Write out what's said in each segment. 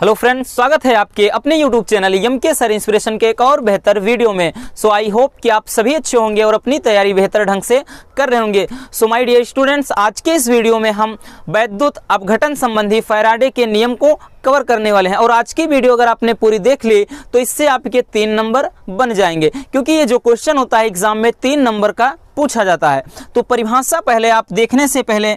hello friends स्वागत है आपके अपने यूट्यूब चैनल यम के सर इंस्पिरेशन के एक और बेहतर वीडियो में सो आई होप कि आप सभी अच्छे होंगे और अपनी तैयारी बेहतर ढंग से कर रहे होंगे सो माय डियर स्टूडेंट्स आज के इस वीडियो में हम वैद्युत अपघटन संबंधी फैराडे के नियम को कवर करने वाले हैं और आज की वीडियो अगर आपने पूरी देख ली तो इससे आपके तीन नंबर बन जाएंगे क्योंकि ये जो क्वेश्चन होता है एग्जाम में तीन नंबर का पूछा जाता है तो परिभाषा पहले आप देखने से पहले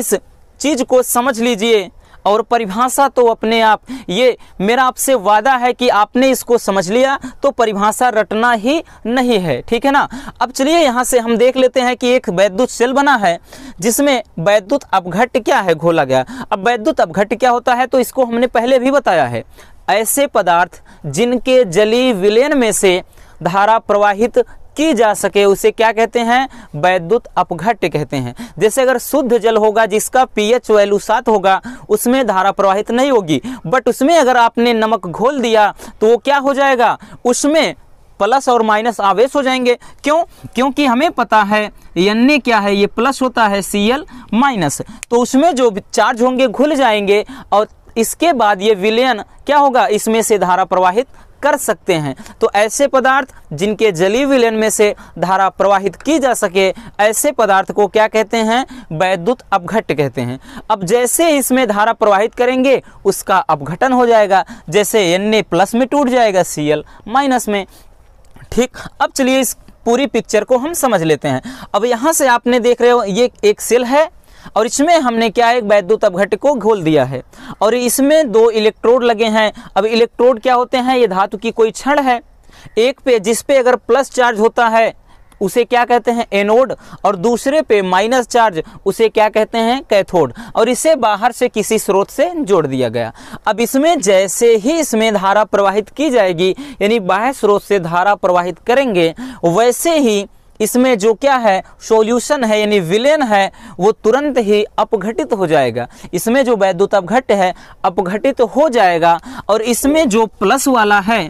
इस चीज़ को समझ लीजिए और परिभाषा तो अपने आप ये मेरा आपसे वादा है कि आपने इसको समझ लिया तो परिभाषा रटना ही नहीं है ठीक है ना अब चलिए यहाँ से हम देख लेते हैं कि एक वैद्युत सेल बना है जिसमें वैद्युत अपघट क्या है घोला गया अब वैद्युत अपघट क्या होता है तो इसको हमने पहले भी बताया है ऐसे पदार्थ जिनके जली विलयन में से धारा प्रवाहित की जा सके उसे क्या कहते हैं वैद्युत अपघट्य कहते हैं जैसे अगर शुद्ध जल होगा जिसका पीएच वैल्यू सात होगा उसमें धारा प्रवाहित नहीं होगी बट उसमें अगर आपने नमक घोल दिया तो वो क्या हो जाएगा उसमें प्लस और माइनस आवेश हो जाएंगे क्यों क्योंकि हमें पता है एन क्या है ये प्लस होता है सी एल माइनस तो उसमें जो चार्ज होंगे घुल जाएंगे और इसके बाद ये विलयन क्या होगा इसमें से धारा प्रवाहित कर सकते हैं तो ऐसे पदार्थ जिनके जलीय विलयन में से धारा प्रवाहित की जा सके ऐसे पदार्थ को क्या कहते हैं वैद्युत अपघट्ट कहते हैं अब जैसे इसमें धारा प्रवाहित करेंगे उसका अपघटन हो जाएगा जैसे एन प्लस में टूट जाएगा सी माइनस में ठीक अब चलिए इस पूरी पिक्चर को हम समझ लेते हैं अब यहाँ से आपने देख रहे हो ये एक सेल है और इसमें हमने क्या एक वैद्युत अवघट को घोल दिया है और इसमें दो इलेक्ट्रोड लगे हैं अब इलेक्ट्रोड क्या होते हैं ये धातु की कोई क्षण है एक पे जिस पे अगर प्लस चार्ज होता है उसे क्या कहते हैं एनोड और दूसरे पे माइनस चार्ज उसे क्या कहते हैं कैथोड और इसे बाहर से किसी स्रोत से जोड़ दिया गया अब इसमें जैसे ही इसमें धारा प्रवाहित की जाएगी यानी बाह्य स्रोत से धारा प्रवाहित करेंगे वैसे ही इसमें जो क्या है सॉल्यूशन है यानी विलेन है वो तुरंत ही अपघटित हो जाएगा इसमें जो वैद्युत अपघट है अपघटित हो जाएगा और इसमें जो प्लस वाला है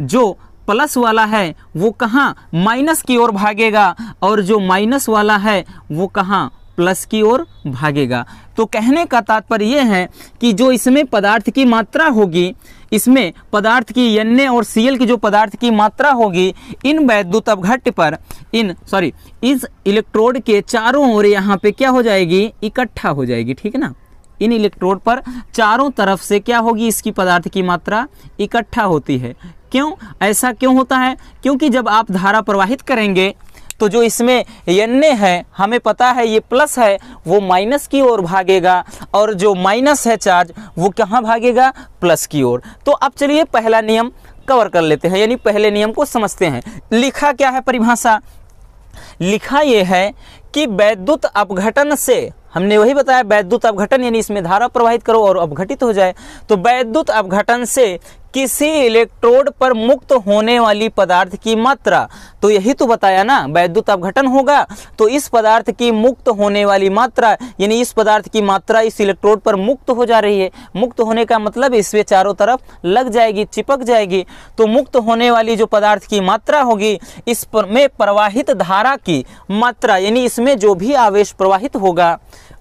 जो प्लस वाला है वो कहाँ माइनस की ओर भागेगा और जो माइनस वाला है वो कहाँ प्लस की ओर भागेगा तो कहने का तात्पर्य यह है कि जो इसमें पदार्थ की मात्रा होगी इसमें पदार्थ की एन और सी की जो पदार्थ की मात्रा होगी इन वैद्युत अवघट पर इन सॉरी इस इलेक्ट्रोड के चारों ओर यहाँ पे क्या हो जाएगी इकट्ठा हो जाएगी ठीक है ना इन इलेक्ट्रोड पर चारों तरफ से क्या होगी इसकी पदार्थ की मात्रा इकट्ठा होती है क्यों ऐसा क्यों होता है क्योंकि जब आप धारा प्रवाहित करेंगे तो जो इसमें यन्ने है हमें पता है ये प्लस है वो माइनस की ओर भागेगा और जो माइनस है चार्ज वो कहाँ भागेगा प्लस की ओर तो अब चलिए पहला नियम कवर कर लेते हैं यानी पहले नियम को समझते हैं लिखा क्या है परिभाषा लिखा यह है कि वैद्युत अपघटन से हमने वही बताया वैद्युत अपघटन यानी इसमें धारा प्रवाहित करो और अपघटित हो जाए तो वैद्युत अपघटन से किसी इलेक्ट्रोड पर मुक्त होने वाली पदार्थ की मात्रा तो यही तो बताया ना वैद्युत अवघटन होगा तो इस पदार्थ की मुक्त होने वाली मात्रा यानी इस पदार्थ की मात्रा इस इलेक्ट्रोड पर मुक्त हो जा रही है मुक्त होने का मतलब इसमें चारों तरफ लग जाएगी चिपक जाएगी तो मुक्त होने वाली जो पदार्थ की मात्रा होगी इस पर में प्रवाहित धारा की मात्रा यानी इसमें जो भी आवेश प्रवाहित होगा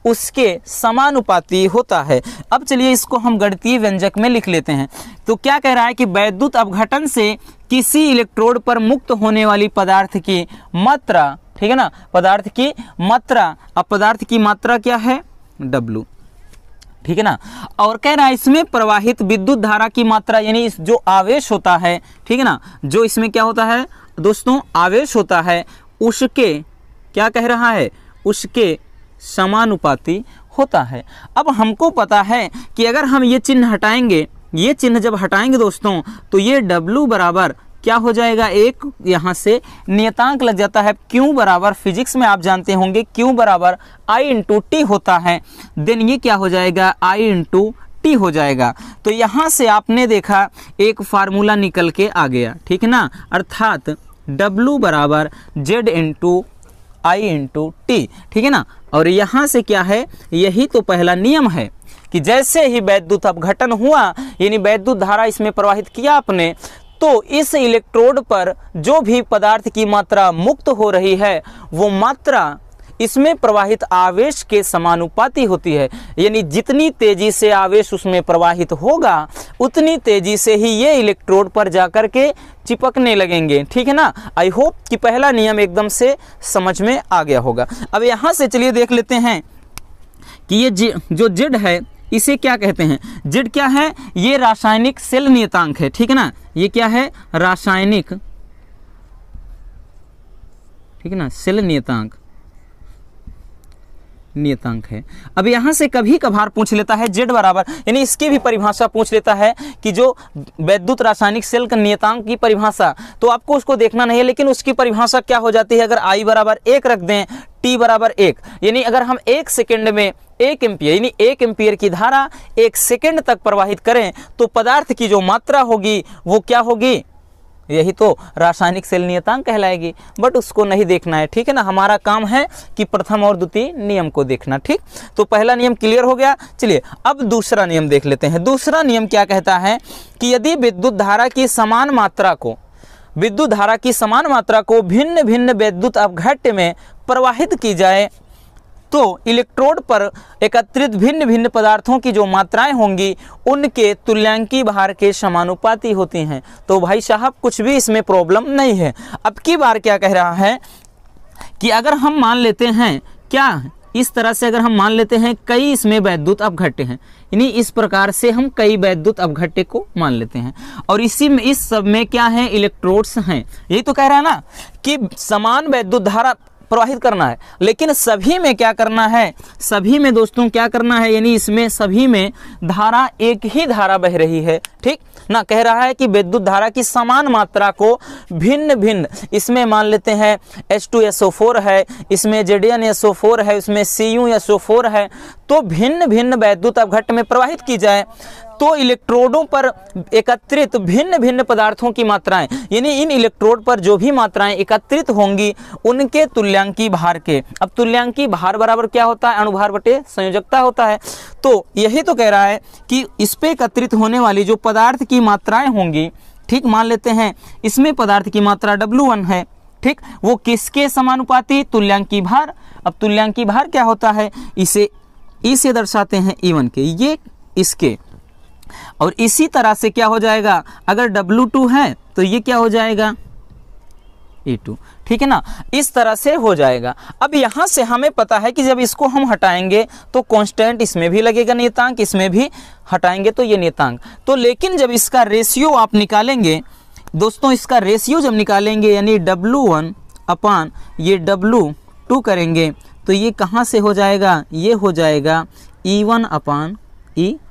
उसके समानुपाती होता है अब चलिए इसको हम गणतीय व्यंजक में लिख लेते हैं तो क्या कह रहा है कि वैद्युत अवघटन से किसी इलेक्ट्रोड पर मुक्त होने वाली पदार्थ की मात्रा ठीक है ना पदार्थ की मात्रा अब पदार्थ की मात्रा क्या है डब्लू ठीक है ना और कह रहा है इसमें प्रवाहित विद्युत धारा की मात्रा यानी इस जो आवेश होता है ठीक है ना जो इसमें क्या होता है दोस्तों आवेश होता है उसके क्या कह रहा है उसके समानुपाती होता है अब हमको पता है कि अगर हम ये चिन्ह हटाएंगे ये चिन्ह जब हटाएंगे दोस्तों तो ये W बराबर क्या हो जाएगा एक यहाँ से नियतांक लग जाता है क्यों बराबर फिजिक्स में आप जानते होंगे क्यों बराबर आई इंटू टी होता है देन ये क्या हो जाएगा आई इंटू टी हो जाएगा तो यहाँ से आपने देखा एक फार्मूला निकल के आ गया ठीक ना अर्थात W बराबर Z into I into T ठीक है ना और यहाँ से क्या है यही तो पहला नियम है कि जैसे ही वैद्युत अपघटन हुआ यानी वैद्युत धारा इसमें प्रवाहित किया आपने तो इस इलेक्ट्रोड पर जो भी पदार्थ की मात्रा मुक्त हो रही है वो मात्रा इसमें प्रवाहित आवेश के समानुपाती होती है यानी जितनी तेजी से आवेश उसमें प्रवाहित होगा उतनी तेजी से ही ये इलेक्ट्रोड पर जाकर के चिपकने लगेंगे ठीक है ना आई होप कि पहला नियम एकदम से समझ में आ गया होगा अब यहाँ से चलिए देख लेते हैं कि ये जो जिड है इसे क्या कहते हैं जिड क्या है ये रासायनिक सेल नियतांक है ठीक है ना ये क्या है रासायनिक ठीक है ना सेल नियतांक नियतांक है अब यहाँ से कभी कभार पूछ लेता है जेड बराबर यानी इसकी भी परिभाषा पूछ लेता है कि जो वैद्युत रासायनिक सेल का नियतांक की परिभाषा तो आपको उसको देखना नहीं है लेकिन उसकी परिभाषा क्या हो जाती है अगर आई बराबर एक रख दें टी बराबर एक यानी अगर हम एक सेकेंड में एक एम्पियर यानी एक एम्पियर की धारा एक सेकेंड तक प्रवाहित करें तो पदार्थ की जो मात्रा होगी वो क्या होगी यही तो रासायनिक सेल नियतांक कहलाएगी बट उसको नहीं देखना है ठीक है ना हमारा काम है कि प्रथम और द्वितीय नियम को देखना ठीक तो पहला नियम क्लियर हो गया चलिए अब दूसरा नियम देख लेते हैं दूसरा नियम क्या कहता है कि यदि विद्युत धारा की समान मात्रा को विद्युत धारा की समान मात्रा को भिन्न भिन्न विद्युत अवघट्य में प्रवाहित की जाए तो इलेक्ट्रोड पर एकत्रित भिन्न भिन्न पदार्थों की जो मात्राएं होंगी उनके तुल्यांकी भार के समानुपाती होती हैं तो भाई साहब कुछ भी इसमें प्रॉब्लम नहीं है अब की बार क्या कह रहा है कि अगर हम मान लेते हैं क्या इस तरह से अगर हम मान लेते हैं कई इसमें वैद्युत अपघट्य हैं यानी इस प्रकार से हम कई वैद्युत अपघट्य को मान लेते हैं और इसी में इस सब में क्या है इलेक्ट्रोड्स हैं यही तो कह रहा है ना कि समान वैद्युत धारा प्रवाहित करना है लेकिन सभी में क्या करना है सभी में दोस्तों क्या करना है यानी इसमें सभी में धारा एक ही धारा बह रही है ठीक ना कह रहा है कि विद्युत धारा की समान मात्रा को भिन्न भिन्न इसमें मान लेते हैं H two S O four है इसमें Z N S O four है इसमें C U S O four है तो भिन्न भिन्न वैद्युत अवघट में प्रवाहित की जाए तो इलेक्ट्रोडों पर एकत्रित भिन्न भिन्न पदार्थों की मात्राएं यानी इन इलेक्ट्रोड पर जो भी मात्राएं एकत्रित होंगी उनके तुल्यांकी भार के अब तुल्यांकी भार बराबर क्या होता है अणुभार बटे संयोजकता होता है तो यही तो कह रहा है कि इस पर एकत्रित होने वाली जो पदार्थ की मात्राएं होंगी ठीक मान लेते हैं इसमें पदार्थ की मात्रा वन है ठीक वो किसके समानुपाती तुल्यांकी भार अब तुल्यांकी भार क्या होता है इसे इसे दर्शाते हैं वन e के ये इसके और इसी तरह से क्या हो जाएगा अगर W2 है तो ये क्या हो जाएगा E2 ठीक है ना इस तरह से हो जाएगा अब यहां से हमें पता है कि जब इसको हम हटाएंगे तो कांस्टेंट इसमें भी लगेगा नियतांक इसमें भी हटाएंगे तो ये नियतांक तो लेकिन जब इसका रेशियो आप निकालेंगे दोस्तों इसका रेशियो जब निकालेंगे यानी W1 वन अपान ये W2 करेंगे तो ये कहाँ से हो जाएगा ये हो जाएगा E1 वन अपान ई e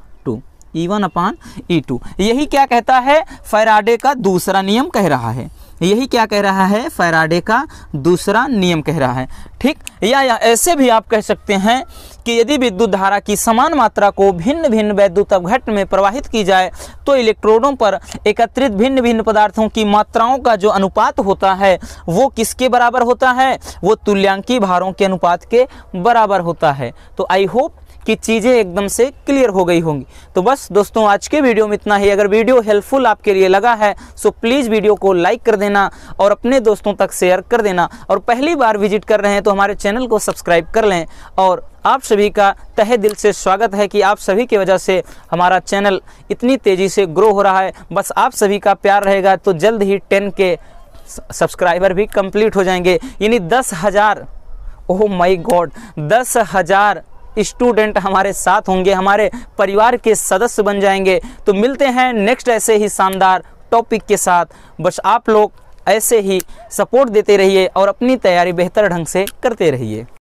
ई वन अपान ई टू यही क्या कहता है फैराडे का दूसरा नियम कह रहा है यही क्या कह रहा है फैराडे का दूसरा नियम कह रहा है ठीक या, या ऐसे भी आप कह सकते हैं कि यदि विद्युत धारा की समान मात्रा को भिन्न भिन्न वैद्युत अवघट में प्रवाहित की जाए तो इलेक्ट्रोडों पर एकत्रित भिन्न भिन्न पदार्थों की मात्राओं का जो अनुपात होता है वो किसके बराबर होता है वो तुल्यांकी भारों के अनुपात के बराबर होता है तो आई होप कि चीज़ें एकदम से क्लियर हो गई होंगी तो बस दोस्तों आज के वीडियो में इतना ही अगर वीडियो हेल्पफुल आपके लिए लगा है सो तो प्लीज़ वीडियो को लाइक कर देना और अपने दोस्तों तक शेयर कर देना और पहली बार विजिट कर रहे हैं तो हमारे चैनल को सब्सक्राइब कर लें और आप सभी का तहे दिल से स्वागत है कि आप सभी की वजह से हमारा चैनल इतनी तेज़ी से ग्रो हो रहा है बस आप सभी का प्यार रहेगा तो जल्द ही टेन के सब्सक्राइबर भी कंप्लीट हो जाएंगे यानी दस हज़ार ओह माई गॉड दस हज़ार स्टूडेंट हमारे साथ होंगे हमारे परिवार के सदस्य बन जाएंगे तो मिलते हैं नेक्स्ट ऐसे ही शानदार टॉपिक के साथ बस आप लोग ऐसे ही सपोर्ट देते रहिए और अपनी तैयारी बेहतर ढंग से करते रहिए